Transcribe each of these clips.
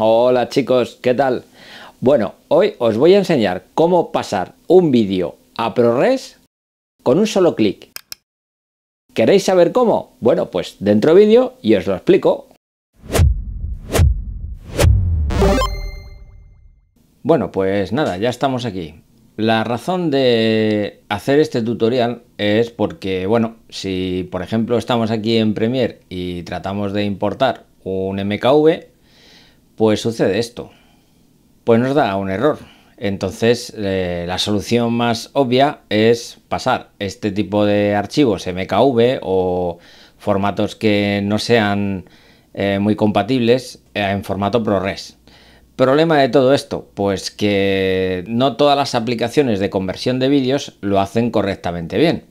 Hola chicos, ¿qué tal? Bueno, hoy os voy a enseñar cómo pasar un vídeo a ProRes con un solo clic. ¿Queréis saber cómo? Bueno, pues dentro vídeo y os lo explico. Bueno, pues nada, ya estamos aquí. La razón de hacer este tutorial es porque, bueno, si por ejemplo estamos aquí en Premiere y tratamos de importar un MKV, pues sucede esto. Pues nos da un error. Entonces, eh, la solución más obvia es pasar este tipo de archivos MKV o formatos que no sean eh, muy compatibles eh, en formato ProRes. Problema de todo esto, pues que no todas las aplicaciones de conversión de vídeos lo hacen correctamente bien.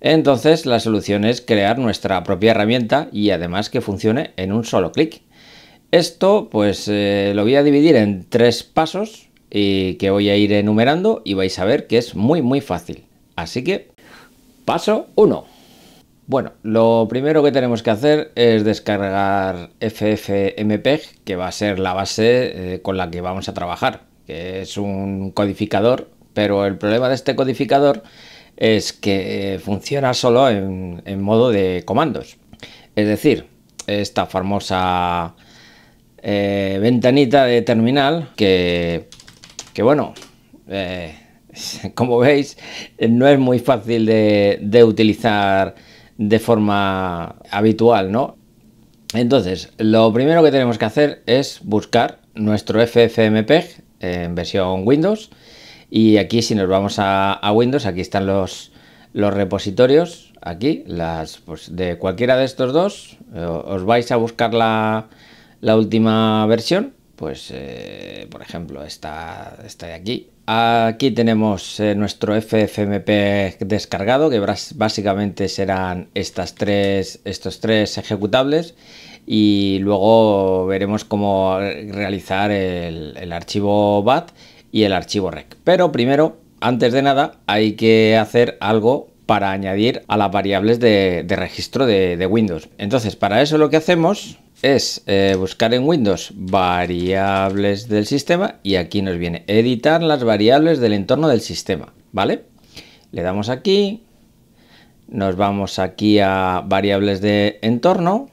Entonces, la solución es crear nuestra propia herramienta y además que funcione en un solo clic. Esto pues eh, lo voy a dividir en tres pasos y que voy a ir enumerando y vais a ver que es muy muy fácil. Así que, paso 1. Bueno, lo primero que tenemos que hacer es descargar FFmpeg, que va a ser la base eh, con la que vamos a trabajar, que es un codificador, pero el problema de este codificador es que eh, funciona solo en, en modo de comandos. Es decir, esta famosa eh, ventanita de terminal que, bueno, eh, como veis, no es muy fácil de, utilizar de forma habitual, ¿no? Entonces, lo primero que tenemos que hacer es buscar nuestro FFmpeg en versión Windows. Y aquí si nos vamos a, Windows, aquí están los, los repositorios. Aquí, las pues, de cualquiera de estos dos, eh, os vais a buscar la, la última versión, pues eh, por ejemplo esta, de aquí. Aquí tenemos eh, nuestro FFmpeg descargado, que básicamente serán estas tres, estos tres ejecutables y luego veremos cómo realizar el, archivo BAT y el archivo REC. Pero primero, antes de nada, hay que hacer algo para añadir a las variables de, registro de Windows. Entonces, para eso lo que hacemos es eh, buscar en Windows variables del sistema y aquí nos viene editar las variables del entorno del sistema, ¿vale? Le damos aquí, nos vamos aquí a variables de entorno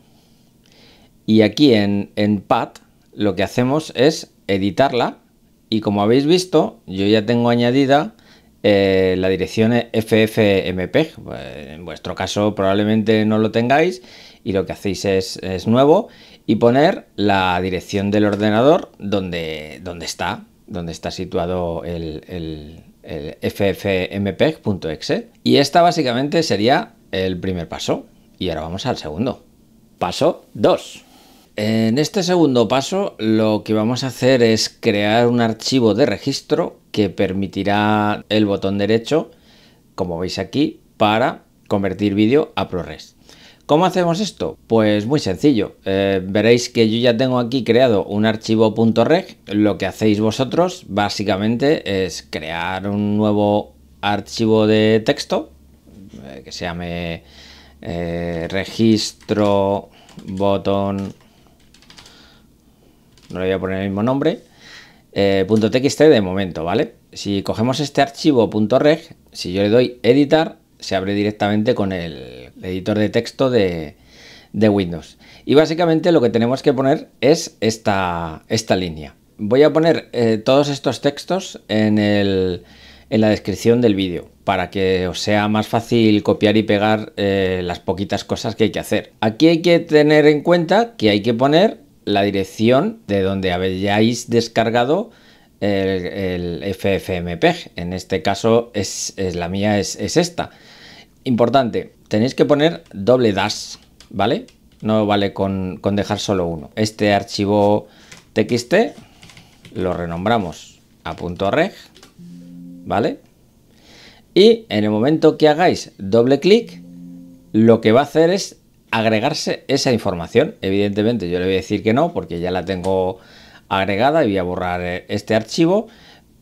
y aquí en, en Path lo que hacemos es editarla y como habéis visto yo ya tengo añadida eh, la dirección es FFmpeg. Pues, en vuestro caso probablemente no lo tengáis y lo que hacéis es, es nuevo y poner la dirección del ordenador donde, donde está, donde está situado el, el, ffmpeg.exe. Y esta básicamente sería el primer paso. Y ahora vamos al segundo. Paso 2. En este segundo paso lo que vamos a hacer es crear un archivo de registro que permitirá el botón derecho, como veis aquí, para convertir vídeo a ProRes. ¿Cómo hacemos esto? Pues muy sencillo. Eh, veréis que yo ya tengo aquí creado un archivo .reg. Lo que hacéis vosotros básicamente es crear un nuevo archivo de texto eh, que se llame eh, registro botón no le voy a poner el mismo nombre, eh, .txt de momento, ¿vale? Si cogemos este archivo .reg, si yo le doy editar, se abre directamente con el editor de texto de, Windows. Y básicamente lo que tenemos que poner es esta, esta línea. Voy a poner eh, todos estos textos en, la descripción del vídeo para que os sea más fácil copiar y pegar eh, las poquitas cosas que hay que hacer. Aquí hay que tener en cuenta que hay que poner la dirección de donde habéis descargado el, el FFmpeg. En este caso, es, la mía es, esta. Importante, tenéis que poner doble dash, ¿vale? No vale con, con dejar solo uno. Este archivo txt lo renombramos a punto .reg, ¿vale? Y en el momento que hagáis doble clic, lo que va a hacer es agregarse esa información. Evidentemente yo le voy a decir que no porque ya la tengo agregada y voy a borrar eh, este archivo,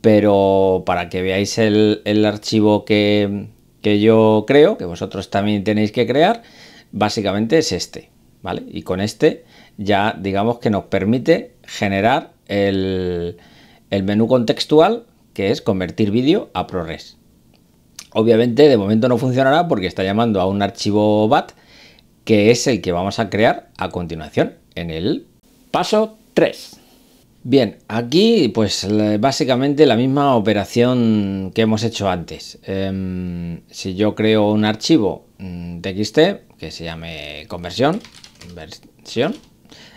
pero para que veáis el, el archivo que, que yo creo, que vosotros también tenéis que crear, básicamente es este, ¿vale? Y con este ya digamos que nos permite generar el, el menú contextual que es convertir vídeo a ProRes. Obviamente de momento no funcionará porque está llamando a un archivo BAT que es el que vamos a crear a continuación en el paso 3. Bien, aquí pues básicamente la misma operación que hemos hecho antes. Em, si yo creo un archivo mm, txt que se llame conversión,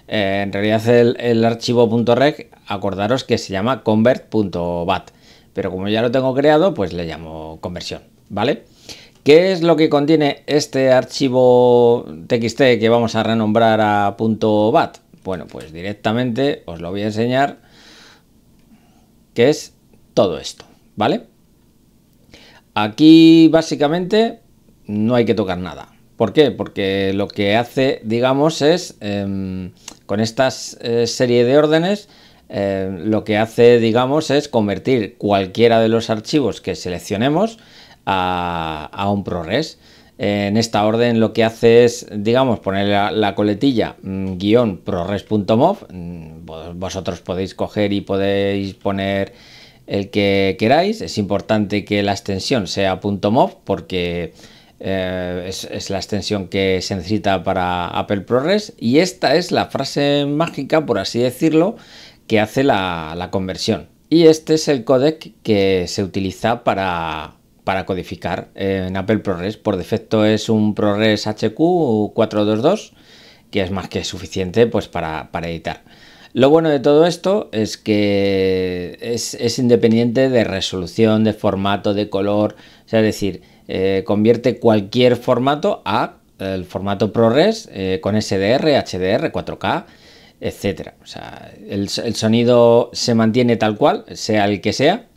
eh, en realidad el, el archivo .reg, acordaros que se llama convert.bat, pero como ya lo tengo creado, pues le llamo conversión, ¿vale? ¿Qué es lo que contiene este archivo txt que vamos a renombrar a .bat? Bueno, pues directamente os lo voy a enseñar, que es todo esto, ¿vale? Aquí básicamente no hay que tocar nada. ¿Por qué? Porque lo que hace, digamos, es em, con esta eh, serie de órdenes, em, lo que hace, digamos, es convertir cualquiera de los archivos que seleccionemos a, un ProRes. En esta orden lo que hace es, digamos, poner la, coletilla mm, guión prores.mov. Mm, vosotros podéis coger y podéis poner el que queráis. Es importante que la extensión sea .mov porque eh, es, la extensión que se necesita para Apple ProRes. Y esta es la frase mágica, por así decirlo, que hace la, la conversión. Y este es el codec que se utiliza para para codificar en Apple ProRes. Por defecto es un ProRes HQ 422, que es más que suficiente pues, para, editar. Lo bueno de todo esto es que es, independiente de resolución, de formato, de color, o es decir, eh, convierte cualquier formato a el formato ProRes eh, con SDR, HDR, 4K, etcétera. O el, sonido se mantiene tal cual, sea el que sea,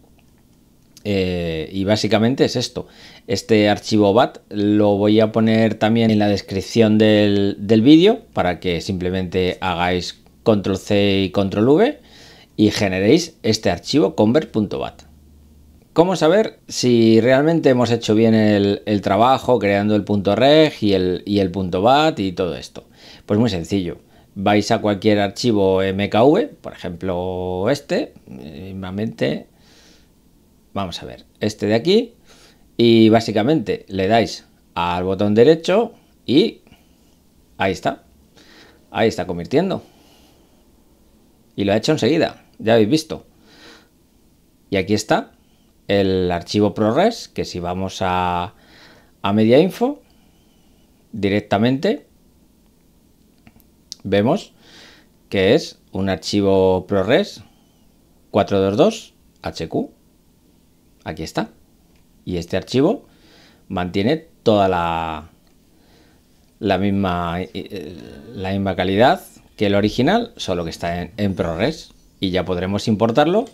eh, y básicamente es esto. Este archivo BAT lo voy a poner también en la descripción del, del vídeo para que simplemente hagáis control C y control V y generéis este archivo convert.bat. ¿Cómo saber si realmente hemos hecho bien el, trabajo creando el punto .reg y el, y el punto .bat y todo esto? Pues muy sencillo. Vais a cualquier archivo MKV, por ejemplo este, Vamos a ver, este de aquí. Y básicamente le dais al botón derecho y ahí está. Ahí está convirtiendo. Y lo ha hecho enseguida, ya habéis visto. Y aquí está el archivo ProRes, que si vamos a, a media info directamente, vemos que es un archivo ProRes 422 HQ. Aquí está. Y este archivo mantiene toda la, la, misma, la calidad que el original, solo que está en, ProRes. Y ya podremos importarlo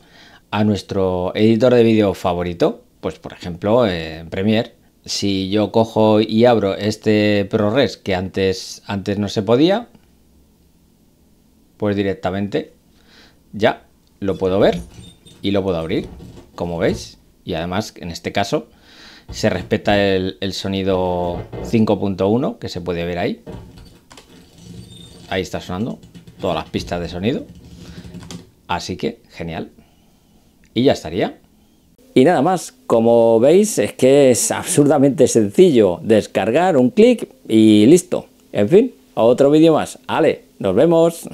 a nuestro editor de vídeo favorito. Pues por ejemplo, en Premiere. Si yo cojo y abro este ProRes que antes, antes no se podía, pues directamente ya lo puedo ver y lo puedo abrir, como veis y además en este caso se respeta el, sonido 5.1 que se puede ver ahí. Ahí está sonando todas las pistas de sonido. Así que genial. Y ya estaría. Y nada más, como veis es que es absurdamente sencillo descargar un clic y listo. En fin, otro vídeo más. Ale, nos vemos.